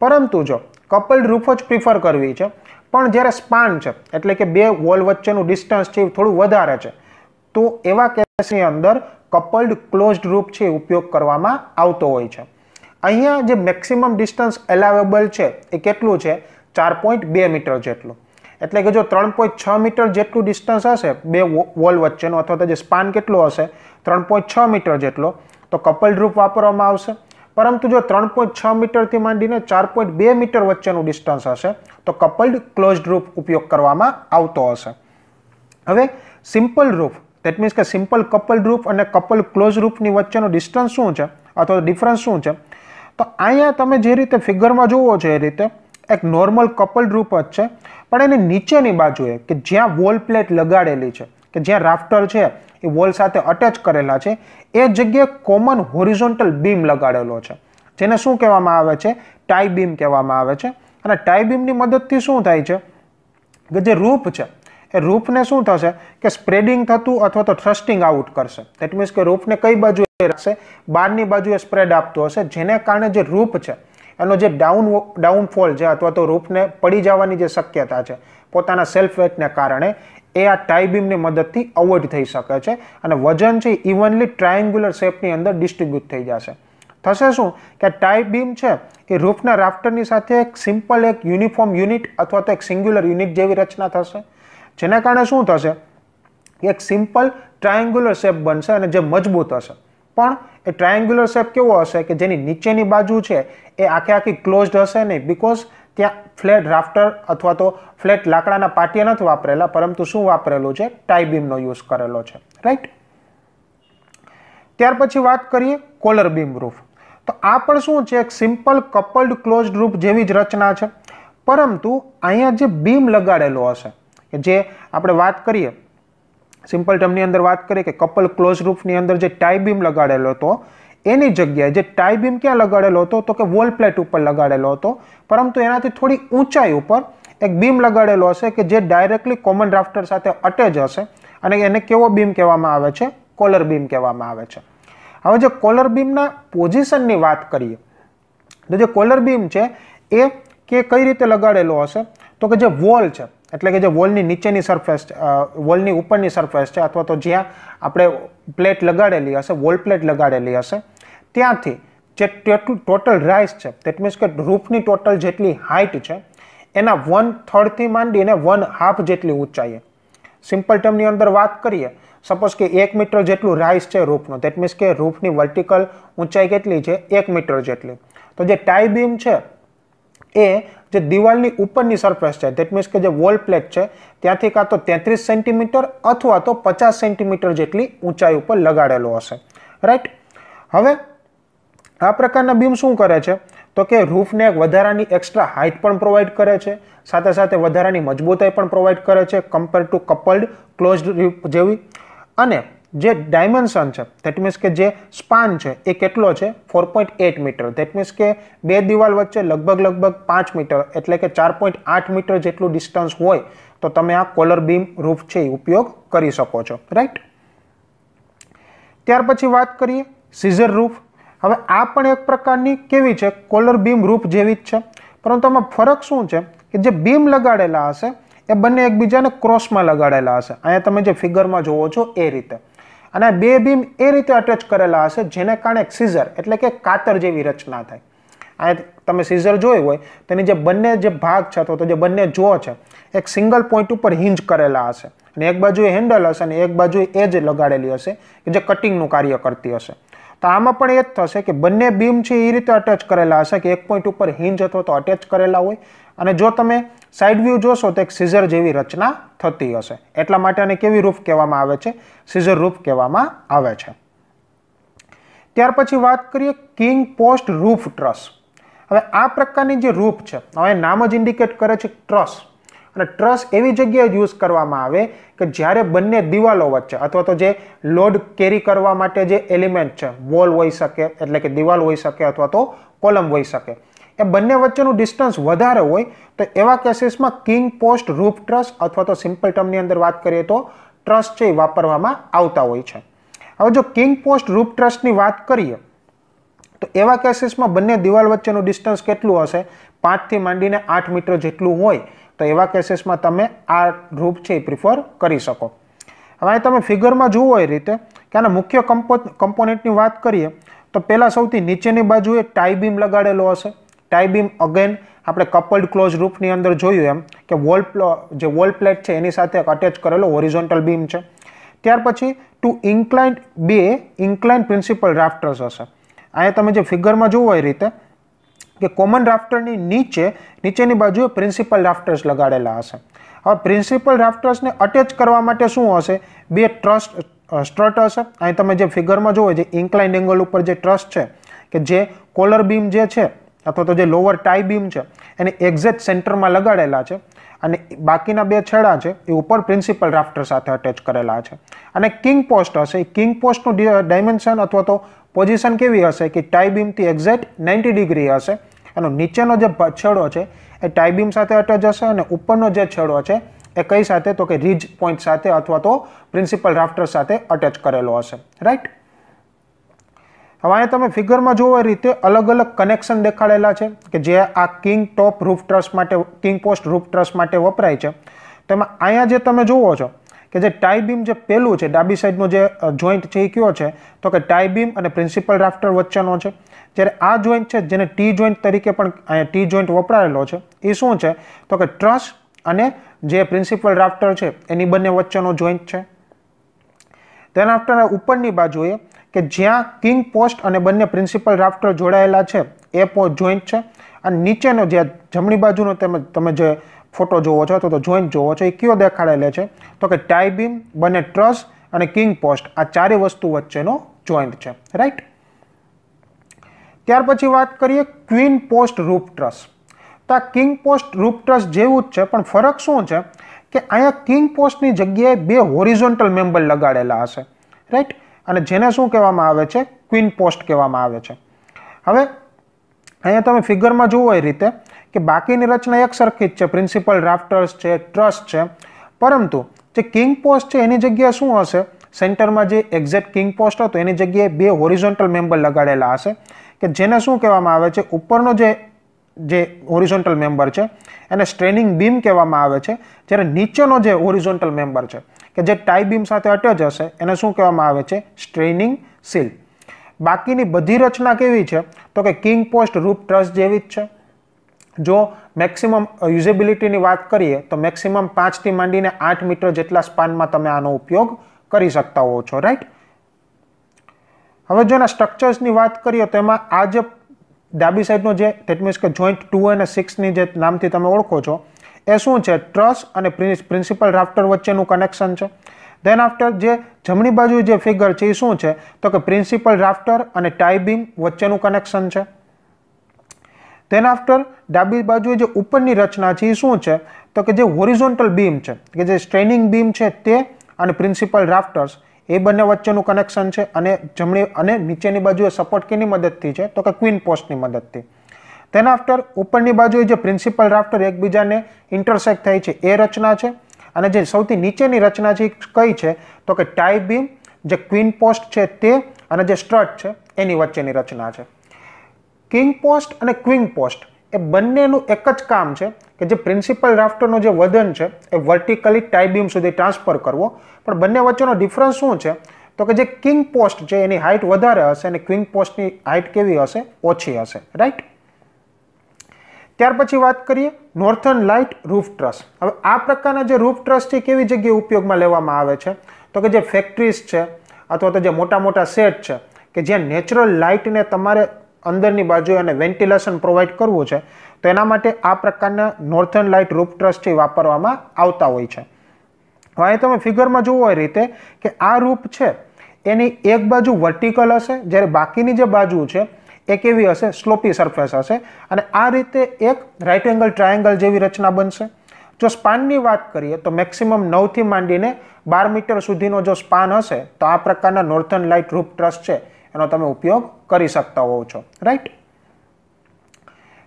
પરંતુ જો કપલ રૂફ જ પ્રિફર કરવી છે પણ જ્યારે સ્પાન છે એટલે કે બે વોલ વચ્ચેનું ડિસ્ટન્સ છે એ થોડું વધારે છે તો એવા કેસની અંદર કપલ્ડ ક્લોઝડ રૂપ છે ઉપયોગ કરવામાં આવતો હોય છે અહીંયા જે મેક્સિમમ ડિસ્ટન્સ એલાવેબલ છે એ કેટલું છે ચાર પોઈન્ટ બે મીટર જેટલું એટલે કે જો ત્રણ પોઈન્ટ છ મીટર જેટલું ડિસ્ટન્સ હશે બે વોલ વચ્ચેનો અથવા તો જે સ્પાન કેટલો હશે ત્રણ પોઈન્ટ છ મીટર જેટલો તો કપલ્ડ રૂપ વાપરવામાં આવશે પરંતુ જો ત્રણ પોઈન્ટ છ મીટરથી માંડીને ચાર પોઈન્ટ બે મીટર વચ્ચેનું ડિસ્ટન્સ હશે તો કપલ્ડ ક્લોઝ રૂફ ઉપયોગ કરવામાં આવતો હશે હવે સિમ્પલ રૂફ દેટ મીન્સ કે સિમ્પલ કપલ રૂફ અને કપલ ક્લોઝ રૂફની વચ્ચેનો ડિસ્ટન્સ શું છે અથવા ડિફરન્સ શું છે તો અહીંયા તમે જે રીતે ફિગરમાં જુઓ છો એ રીતે એક નોર્મલ કપલ રૂફ જ છે પણ એની નીચેની બાજુએ કે જ્યાં વોલ પ્લેટ લગાડેલી છે કે જ્યાં રાફ્ટર છે એ વોલ સાથે અટેચ કરેલા છે એ જગ્યાએ કોમન હોરિઝોન્ટલ બીમ લગાડેલો છે જેને શું કહેવામાં આવે છે ટાઈ બીમ કહેવામાં આવે છે અને ટાઈ બીમની મદદથી શું થાય છે કે જે રૂપ છે એ રૂફને શું થશે કે સ્પ્રેડિંગ થતું અથવા તો થ્રસ્ટિંગ આઉટ કરશે દેટ મીન્સ કે રૂફને કઈ બાજુ રાખશે બહારની બાજુએ સ્પ્રેડ આપતો હશે જેને કારણે જે રૂપ છે એનો જે ડાઉન ડાઉનફોલ છે અથવા તો રૂફને પડી જવાની જે શક્યતા છે પોતાના સેલ્ફ વેટને કારણે એ આ ટાઈ બીમની મદદથી અવોઇડ થઈ શકે છે અને વજન છે ઇવનલી ટ્રાયેંગ્યુલર શેપની અંદર ડિસ્ટ્રીબ્યુટ થઈ જશે થશે શું કે ટાઈ બીમ છે એ રૂફના રાફ્ટરની સાથે એક સિમ્પલ એક યુનિફોર્મ યુનિટ અથવા તો એક સિંગ્યુલર યુનિટ જેવી રચના થશે જેના કારણે શું થશે એક સિમ્પલ ટ્રાયેંગ્યુલર શેપ બનશે અને જે મજબૂત હશે પણ એ ટ્રાયંગ્યુલર શેપ કેવો હશે કે જેની નીચેની બાજુ છે એ આખે આખી ક્લોઝડ હશે નહીં બિકોઝ ત્યાં ફ્લેટ રાફ્ટર અથવા તો ફ્લેટ લાકડાના પાટિયા નથી વાપરેલા પરંતુ શું વાપરેલું છે ટાઈબીમનો યુઝ કરેલો છે રાઈટ ત્યાર પછી વાત કરીએ કોલર બીમ રૂફ તો આ પણ શું છે એક સિમ્પલ કપલ્ડ ક્લોઝડ રૂફ જેવી જ રચના છે પરંતુ અહીંયા જે બીમ લગાડેલો હશે કે જે આપણે વાત કરીએ સિમ્પલ ટર્મની અંદર વાત કરીએ કે કપલ ક્લોઝ રૂફની અંદર જે ટાઈ બીમ લગાડેલો હતો એની જગ્યાએ જે ટાઈ બીમ ક્યાં લગાડેલો હતો તો કે વોલ પ્લેટ ઉપર લગાડેલો હતો પરંતુ એનાથી થોડી ઊંચાઈ ઉપર એક બીમ લગાડેલો હશે કે જે ડાયરેક્ટલી કોમન રાફ્ટર સાથે અટેચ હશે અને એને કેવો બીમ કહેવામાં આવે છે કોલર બીમ કહેવામાં આવે છે હવે જે કોલર બીમના પોઝિશનની વાત કરીએ તો જે કોલર બીમ છે એ કે કઈ રીતે લગાડેલો હશે તો કે જે વોલ છે એટલે કે જે વોલની નીચેની સરફેસ વોલની ઉપરની સરફેસ છે અથવા તો જ્યાં આપણે પ્લેટ લગાડેલી હશે વોલ પ્લેટ લગાડેલી હશે ત્યાંથી જે ટોટલ રાઇઝ છે દેટ મીન્સ કે રૂફની ટોટલ જેટલી હાઇટ છે એના વન થર્ડથી માંડીને વન હાફ જેટલી ઊંચાઈએ સિમ્પલ ટર્મની અંદર વાત કરીએ સપોઝ કે એક મીટર જેટલું રાઇસ છે રૂફનું દેટ મીન્સ કે રૂફની વર્ટિકલ ઊંચાઈ કેટલી છે એક મીટર જેટલી તો જે ટાઈ બીમ છે એ જે દિવાલની ઉપરની સરફેસ છે દેટ મીન્સ કે જે વોલ પ્લેટ છે ત્યાંથી કાં તો તેત્રીસ સેન્ટીમીટર અથવા તો પચાસ સેન્ટીમીટર જેટલી ઊંચાઈ ઉપર લગાડેલો હશે રાઈટ હવે આ પ્રકારના બીમ શું કરે છે તો કે રૂફને એક વધારાની એક્સ્ટ્રા હાઇટ પણ પ્રોવાઈડ કરે છે સાથે સાથે વધારાની મજબૂતાઈ પણ પ્રોવાઈડ કરે છે compare to coupled close roof જેવી અને જે ડાયમેન્શન છે ધેટ મીન્સ કે જે સ્પાન છે એ કેટલો છે four point eight metre that means કે બે દિવાલ વચ્ચે લગભગ લગભગ પાંચ મીટર એટલે કે ચાર પોઈન્ટ આઠ મીટર જેટલું ડિસ્ટન્સ હોય તો તમે આ કોલર બીમ રૂફ છે એ ઉપયોગ કરી શકો છો રાઈટ ત્યાર પછી વાત કરીએ સીઝર રૂફ હવે આ પણ એક પ્રકારની કેવી છે કોલર બીમ રૂપ જેવી જ છે પરંતુ આમાં ફરક શું છે કે જે બીમ લગાડેલા હશે એ બંને એકબીજાને ક્રોસમાં લગાડેલા હશે અહીંયા તમે જે ફિગરમાં જોવો છો એ રીતે અને બે બીમ એ રીતે અટેચ કરેલા હશે જેને કારણે સીઝર એટલે કે કાતર જેવી રચના થાય અહીંયા તમે સીઝર જોયું હોય તેની જે બંને જે ભાગ છે અથવા તો જે બંને જો છે એક સિંગલ પોઈન્ટ ઉપર હિંજ કરેલા હશે અને એક બાજુએ હેન્ડલ હશે અને એક બાજુ એ જ લગાડેલી હશે કે જે કટિંગનું કાર્ય કરતી હશે તો આમાં પણ એ જ થશે કે બંને બીમ છે એ રીતે અટેચ કરેલા હશે કે એક પોઈન્ટ ઉપર હિંજ અથવા તો અટેચ કરેલા હોય અને જો તમે સાઈડ વ્યૂ જોશો તો એક સિઝર જેવી રચના થતી હશે એટલા માટે આને કેવી રૂફ કહેવામાં આવે છે સિઝર રૂફ કહેવામાં આવે છે ત્યાર પછી વાત કરીએ કિંગ પોસ્ટ રૂફ ટ્રસ હવે આ પ્રકારની જે રૂફ છે હવે નામ જ ઇન્ડિકેટ કરે છે ટ્રસ્ટ અને ટ્રસ એવી જગ્યાએ યુઝ કરવામાં આવે કે જ્યારે બંને દિવાલો વચ્ચે અથવા તો જે લોડ કેરી કરવા માટે જે એલિમેન્ટ છે વોલ હોઈ શકે એટલે કે દિવાલ હોઈ શકે અથવા તો કોલમ હોઈ શકે એ બંને વચ્ચેનું ડિસ્ટન્સ વધારે હોય તો એવા કેસીસમાં કિંગ પોસ્ટ રૂફ ટ્રસ અથવા તો સિમ્પલ ટર્મની અંદર વાત કરીએ તો ટ્રસ છે એ વાપરવામાં આવતા હોય છે હવે જો કિંગ પોસ્ટ રૂફ ટ્રસની વાત કરીએ તો એવા કેસીસમાં બંને દિવાલ વચ્ચેનું ડિસ્ટન્સ કેટલું હશે પાંચથી માંડીને આઠ મીટર જેટલું હોય તો એવા કેસીસમાં તમે આ રૂપ છે એ પ્રિફર કરી શકો હવે અહીં તમે ફિગરમાં જુઓ એ રીતે કે આના મુખ્ય કમ્પો કમ્પોનેન્ટની વાત કરીએ તો પહેલાં સૌથી નીચેની બાજુએ ટાઈ બીમ લગાડેલો હશે ટાઈ બીમ અગેન આપણે કપલ્ડ ક્લોઝ રૂફની અંદર જોયું એમ કે વોલ પ્લો જે વોલ પ્લેટ છે એની સાથે અટેચ કરેલો હોરિઝોન્ટલ બીમ છે ત્યાર પછી ટુ ઇન્ક્લાઇન્ડ બે ઇન્ક્લાઇન્ડ પ્રિન્સિપલ રાફ્ટર્સ હશે અહીંયા તમે જે ફિગરમાં જુઓ એ રીતે કે કોમન રાફ્ટરની નીચે નીચેની બાજુએ પ્રિન્સિપલ રાફ્ટર્સ લગાડેલા હશે હવે પ્રિન્સિપલ રાફ્ટર્સને અટેચ કરવા માટે શું હશે બે ટ્રસ્ટ સ્ટ્રટ હશે અહીં તમે જે ફિગરમાં જુઓ જે ઇન્ક્લાઇન એંગલ ઉપર જે ટ્રસ્ટ છે કે જે કોલર બીમ જે છે અથવા તો જે લોવર ટાઈ બીમ છે એને એક્ઝેક્ટ સેન્ટરમાં લગાડેલા છે અને બાકીના બે છેડા છે એ ઉપર પ્રિન્સિપલ રાફ્ટર સાથે અટેચ કરેલા છે અને કિંગ પોસ્ટ હશે એ કિંગ પોસ્ટનું ડાયમેન્શન અથવા તો પોઝિશન કેવી હશે કે ટાઈબીમથી એક્ઝેક્ટ નાઇન્ટી ડિગ્રી હશે એનો નીચેનો જે છેડો છે એ ટાઈબીમ સાથે અટચ હશે અને ઉપરનો જે છેડો છે એ કઈ સાથે તો કે રીજ પોઈન્ટ સાથે અથવા તો પ્રિન્સિપલ રાફ્ટર સાથે અટેચ કરેલો હશે રાઈટ હવે અહીંયા તમે ફિગરમાં જોવો એ રીતે અલગ અલગ કનેક્શન દેખાડેલા છે કે જે આ કિંગ ટોપ રૂફ ટ્રસ્ટ માટે કિંગ પોસ્ટ રૂફ ટ્રસ માટે વપરાય છે તેમાં અહીંયા જે તમે જુઓ છો કે જે ટાઈબીમ જે પહેલું છે ડાબી સાઈડનો જે જોઈન્ટ છે એ કયો છે તો કે ટાઈબીમ અને પ્રિન્સિપલ રાફ્ટર વચ્ચેનો છે જ્યારે આ જોઈન્ટ છે જેને ટી જોઈન્ટ તરીકે પણ અહીંયા ટી જોઈન્ટ વપરાયેલો છે એ શું છે તો કે ટ્રસ અને જે પ્રિન્સિપલ રાફ્ટર છે એની બંને વચ્ચેનો જોઈન્ટ છે તેના આફ્ટર ઉપરની બાજુએ કે જ્યાં કિંગ પોસ્ટ અને બંને પ્રિન્સિપલ રાફ્ટર જોડાયેલા છે એ પોસ્ટ જોઈન્ટ છે અને નીચેનો જે જમણી બાજુનો તેમજ તમે જે ફોટો જોવો છો અથવા તો જોઈન્ટ જોવો છો એ કયો દેખાડેલો છે તો કે ટાઈબીમ બંને ટ્રસ અને કિંગ પોસ્ટ આ ચારેય વસ્તુ વચ્ચેનો જોઈન્ટ છે રાઈટ ત્યાર પછી વાત કરીએ ક્વીન પોસ્ટ રૂપ ટ્રસ તો આ કિંગ પોસ્ટ રૂપ ટ્રસ જેવું જ છે પણ ફરક શું છે કે અહીંયા કિંગ પોસ્ટની જગ્યાએ બે હોરિઝોન્ટલ મેમ્બર લગાડેલા હશે રાઈટ અને જેને શું કહેવામાં આવે છે ક્વીન પોસ્ટ કહેવામાં આવે છે હવે અહીંયા તમે ફિગરમાં જુઓ એ રીતે કે બાકીની રચના એક સરખી જ છે પ્રિન્સિપલ ડ્રાફ્ટર્સ છે ટ્રસ્ટ છે પરંતુ જે કિંગ પોસ્ટ છે એની જગ્યાએ શું હશે સેન્ટરમાં જે એક્ઝેક્ટ કિંગ પોસ્ટ હતો એની જગ્યાએ બે હોરિઝોન્ટલ મેમ્બર લગાડેલા હશે કે જેને શું કહેવામાં આવે છે ઉપરનો જે જે હોરિઝોન્ટલ મેમ્બર છે એને સ્ટ્રેનિંગ બીમ કહેવામાં આવે છે જ્યારે નીચેનો જે હોરિઝોન્ટલ મેમ્બર છે કે જે ટાઈ બીમ સાથે અટેચ હશે એને શું કહેવામાં આવે છે સ્ટ્રેનિંગ સીલ બાકીની બધી રચના કેવી છે તો કે કિંગ પોસ્ટ રૂપ ટ્રસ્ટ જેવી જ છે જો મેક્સિમમ યુઝેબિલિટીની વાત કરીએ તો મેક્સિમમ પાંચથી માંડીને આઠ મીટર જેટલા સ્પાનમાં તમે આનો ઉપયોગ કરી શકતા હોવ છો રાઈટ હવે જો એના સ્ટ્રક્ચર્સની વાત કરીએ તો એમાં આ જે ડાબી સાઈડનો જે દેટ મીન્સ કે જોઈન્ટ ટુ અને સિક્સની જે નામથી તમે ઓળખો છો એ શું છે ટ્રસ અને પ્રિન્સિપલ રાફ્ટર વચ્ચેનું કનેક્શન છે ધેન આફ્ટર જે જમણી બાજુ જે ફિગર છે એ શું છે તો કે પ્રિન્સિપલ રાફ્ટર અને ટાઈબીમ વચ્ચેનું કનેક્શન છે ધેન આફ્ટર ડાબી બાજુએ જે ઉપરની રચના છે એ શું છે તો કે જે હોરિઝોન્ટલ બીમ છે કે જે સ્ટ્રેનિંગ બીમ છે તે અને પ્રિન્સિપલ રાફ્ટર્સ એ બંને વચ્ચેનું કનેક્શન છે અને જમણી અને નીચેની બાજુએ સપોર્ટ કીની મદદથી છે તો કે ક્વીન પોસ્ટની મદદથી તેના આફ્ટર ઉપરની બાજુએ જે પ્રિન્સિપલ રાફ્ટર એકબીજાને ઇન્ટરસેક્ટ થાય છે એ રચના છે અને જે સૌથી નીચેની રચના જે કઈ છે તો કે ટાઈ બીમ જે ક્વીન પોસ્ટ છે તે અને જે સ્ટ્રટ છે એની વચ્ચેની રચના છે કિંગ પોસ્ટ અને ક્વીન પોસ્ટ એ બંનેનું એક જ કામ છે કે જે પ્રિન્સિપલ રાફ્ટરનો જે વજન છે એ વર્ટિકલી ટાઈબીમ સુધી ટ્રાન્સફર કરવો પણ બંને વચ્ચેનો ડિફરન્સ શું છે તો કે જે કિંગ પોસ્ટ છે એની હાઇટ વધારે હશે અને ક્વિંગ પોસ્ટની હાઇટ કેવી હશે ઓછી હશે રાઈટ ત્યાર પછી વાત કરીએ નોર્થન લાઇટ રૂફ ટ્રસ્ટ હવે આ પ્રકારના જે રૂફ ટ્રસ છે કેવી જગ્યાએ ઉપયોગમાં લેવામાં આવે છે તો કે જે ફેક્ટરીઝ છે અથવા તો જે મોટા મોટા સેટ છે કે જ્યાં નેચરલ લાઇટને તમારે અંદરની બાજુએ અને વેન્ટિલેશન પ્રોવાઈડ કરવું છે તો એના માટે આ પ્રકારના નોર્થન લાઇટ રૂફ ટ્રસથી વાપરવામાં આવતા હોય છે હવે અહીં તમે ફિગરમાં જુઓ એ રીતે કે આ રૂપ છે એની એક બાજુ વર્ટિકલ હશે જ્યારે બાકીની જે બાજુ છે એ કેવી હશે સ્લોપી સરફેસ હશે અને આ રીતે એક રાઇટ એંગલ ટ્રાયેંગલ જેવી રચના બનશે જો સ્પાનની વાત કરીએ તો મેક્સિમમ નવથી માંડીને બાર મીટર સુધીનો જો સ્પાન હશે તો આ પ્રકારના નોર્થન લાઇટ રૂપ ટ્રસ્ટ છે એનો તમે ઉપયોગ કરી શકતા હોવ છો રાઈટ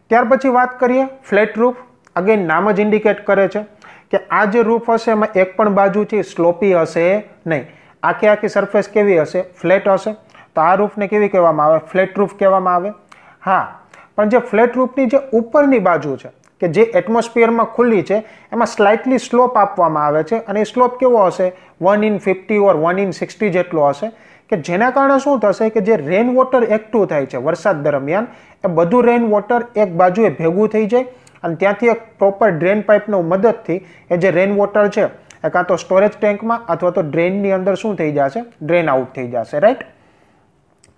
ત્યાર પછી વાત કરીએ ફ્લેટ રૂફ અગેન નામ જ ઇન્ડિકેટ કરે છે કે આ જે રૂફ હશે એમાં એક પણ બાજુથી સ્લોપી હશે નહીં આખી આખી સરફેસ કેવી હશે ફ્લેટ હશે તો આ રૂફને કેવી કહેવામાં આવે ફ્લેટ રૂફ કહેવામાં આવે હા પણ જે ફ્લેટ રૂફની જે ઉપરની બાજુ છે કે જે એટમોસ્ફિયરમાં ખુલ્લી છે એમાં સ્લાઇટલી સ્લોપ આપવામાં આવે છે અને એ સ્લોપ કેવો હશે one in fifty or one in sixty જેટલો હશે કે જેના કારણે શું થશે કે જે રેન વોટર એકઠું થાય છે વરસાદ દરમિયાન એ બધું રેન વોટર એક બાજુએ ભેગું થઈ જાય અને ત્યાંથી એક પ્રોપર ડ્રેન પાઇપનો મદદથી એ જે રેન વોટર છે એ કાં તો સ્ટોરેજ ટેન્કમાં અથવા તો ડ્રેનની અંદર શું થઈ જશે ડ્રેન આઉટ થઈ જશે રાઈટ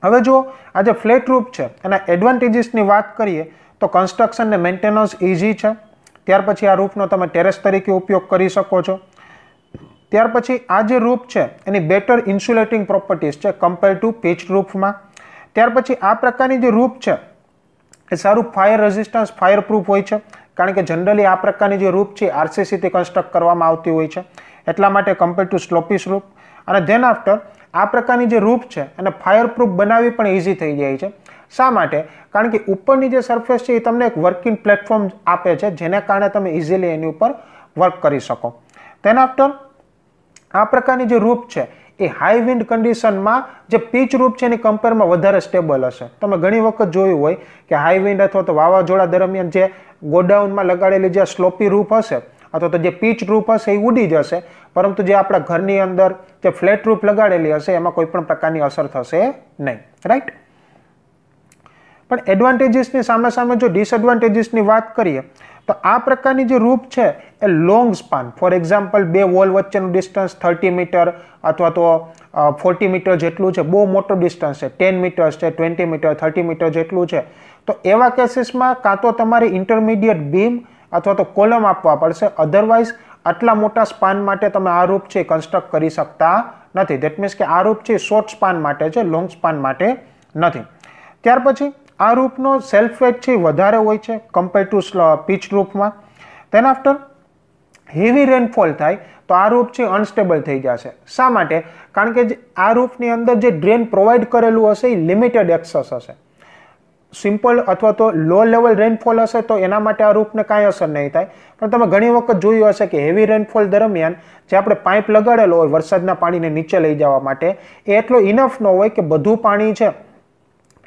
હવે જો આ જે ફ્લેટ રૂફ છે એના એડવાન્ટેજીસની વાત કરીએ તો કન્સ્ટ્રક્શન ને મેન્ટેનન્સ ઇઝી છે ત્યાર પછી આ રૂફનો તમે ટેરેસ તરીકે ઉપયોગ કરી શકો છો ત્યાર પછી આ જે રૂફ છે એની બેટર ઇન્સ્યુલેટિંગ પ્રોપર્ટીઝ છે કમ્પેર ટુ પીચ રૂફમાં ત્યાર પછી આ પ્રકારની જે રૂફ છે એ સારું ફાયર રેઝિસ્ટન્સ ફાયર પ્રૂફ હોય છે કારણ કે જનરલી આ પ્રકારની જે રૂફ છે આરસીસીથી કન્સ્ટ્રક્ટ કરવામાં આવતી હોય છે એટલા માટે કમ્પેર ટુ સ્લોપીસ રૂફ અને ધેન આફ્ટર આ પ્રકારની જે રૂપ છે એને ફાયરપ્રૂફ બનાવવી પણ ઇઝી થઈ જાય છે શા માટે કારણ કે ઉપરની જે સરફેસ છે એ તમને એક વર્કિંગ પ્લેટફોર્મ આપે છે જેને કારણે તમે ઇઝીલી એની ઉપર વર્ક કરી શકો તેના આફ્ટર આ પ્રકારની જે રૂપ છે એ હાઈ વિન્ડ કન્ડિશનમાં જે પીચ રૂપ છે એની કમ્પેરમાં વધારે સ્ટેબલ હશે તમે ઘણી વખત જોયું હોય કે હાઈ વિન્ડ અથવા તો વાવાઝોડા દરમિયાન જે ગોડાઉનમાં લગાડેલી જે સ્લોપી રૂપ હશે અથવા તો જે પીચ રૂપ હશે એ ઉડી જશે પરંતુ જે આપણા ઘરની અંદર જે ફ્લેટ રૂપ લગાડેલી હશે એમાં કોઈ પણ પ્રકારની અસર થશે નહીં રાઈટ પણ એડવાન્ટેજીસની સામે સામે જો ડિસએડવાન્ટેજીસની વાત કરીએ તો આ પ્રકારની જે રૂપ છે એ લોંગ સ્પાન ફોર એક્ઝામ્પલ બે વોલ વચ્ચેનું ડિસ્ટન્સ થર્ટી મીટર અથવા તો ફોર્ટી મીટર જેટલું છે બહુ મોટો ડિસ્ટન્સ છે ટેન મીટર્સ છે ટ્વેન્ટી મીટર થર્ટી મીટર જેટલું છે તો એવા કેસીસમાં કાં તો તમારે ઇન્ટરમીડિયેટ બીમ અથવા તો કોલમ આપવા પડશે અધરવાઇઝ આટલા મોટા સ્પાન માટે તમે આ રૂપ છે કન્સ્ટ્રક્ટ કરી શકતા નથી દેટ મીન્સ કે આ રૂપ છે શોર્ટ સ્પાન માટે છે લોંગ સ્પાન માટે નથી ત્યાર પછી આ રૂપનો સેલ્ફ વેટ છે વધારે હોય છે કમ્પેર ટુ પીચ રૂપમાં તેન આફ્ટર હેવી રેનફોલ થાય તો આ રૂપ છે અનસ્ટેબલ થઈ જશે શા માટે કારણ કે આ રૂપની અંદર જે ડ્રેન પ્રોવાઈડ કરેલું હશે એ લિમિટેડ એક્સેસ હશે સિમ્પલ અથવા તો લો લેવલ રેનફોલ હશે તો એના માટે આ રૂપને કાંઈ અસર નહીં થાય પણ તમે ઘણી વખત જોયું હશે કે હેવી રેનફોલ દરમિયાન જે આપણે પાઇપ લગાડેલો હોય વરસાદના પાણીને નીચે લઈ જવા માટે એ એટલો ઇનફ ન હોય કે બધું પાણી છે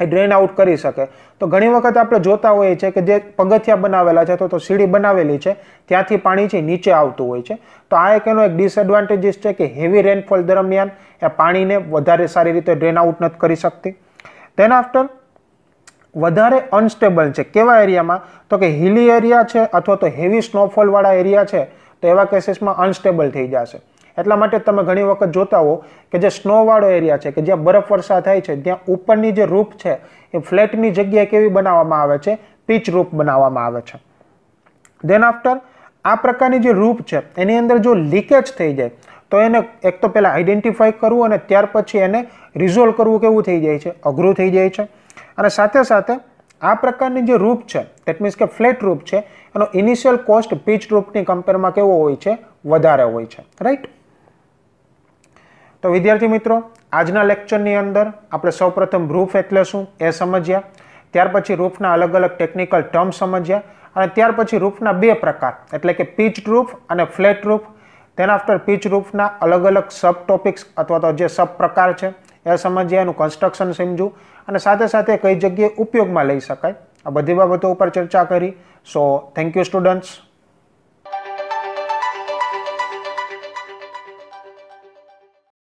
એ ડ્રેન આઉટ કરી શકે તો ઘણી વખત આપણે જોતા હોઈએ છીએ કે જે પગથિયા બનાવેલા છે તો તો સીડી બનાવેલી છે ત્યાંથી પાણી છે નીચે આવતું હોય છે તો આ એક એનો એક ડિસએડવાન્ટેજીસ છે કે હેવી રેનફોલ દરમિયાન એ પાણીને વધારે સારી રીતે ડ્રેન આઉટ નથી કરી શકતી દેન આફ્ટર વધારે અનસ્ટેબલ છે કેવા એરિયામાં તો કે હિલી એરિયા છે અથવા તો હેવી સ્નોફોલવાળા એરિયા છે તો એવા કેસીસમાં અનસ્ટેબલ થઈ જશે એટલા માટે તમે ઘણી વખત જોતા હો કે જે સ્નોવાળો એરિયા છે કે જ્યાં બરફ વર્ષા થાય છે ત્યાં ઉપરની જે રૂપ છે એ ફ્લેટની જગ્યાએ કેવી બનાવવામાં આવે છે પીચ રૂપ બનાવવામાં આવે છે દેન આફ્ટર આ પ્રકારની જે રૂપ છે એની અંદર જો લીકેજ થઈ જાય તો એને એક તો પહેલાં આઈડેન્ટિફાઈ કરવું અને ત્યાર પછી એને રિઝોલ્વ કરવું કેવું થઈ જાય છે અઘરું થઈ જાય છે અને સાથે સાથે આ પ્રકારની જે રૂપ છે દેટ મીન્સ કે ફ્લેટ રૂપ છે એનો ઇનિશિયલ કોસ્ટ પીચ રૂપની કમ્પેરમાં કેવો હોય છે વધારે હોય છે રાઈટ તો વિદ્યાર્થી મિત્રો આજના લેક્ચરની અંદર આપણે સૌપ્રથમ રૂફ એટલે શું એ સમજ્યા ત્યાર પછી રૂફના અલગ અલગ ટેકનિકલ ટર્મ સમજ્યા અને ત્યાર પછી રૂફના બે પ્રકાર એટલે કે પીચ રૂફ અને ફ્લેટ રૂફ તેના આફ્ટર પીચ રૂફના અલગ અલગ સબ ટોપિક્સ અથવા તો જે સબ પ્રકાર છે એ સમજ્યા એનું કન્સ્ટ્રક્શન સમજ્યું અને સાથે સાથે કઈ જગ્યાએ ઉપયોગમાં લઈ શકાય આ બધી બાબતો ઉપર ચર્ચા કરી સો થેન્ક યુ સ્ટુડન્ટ્સ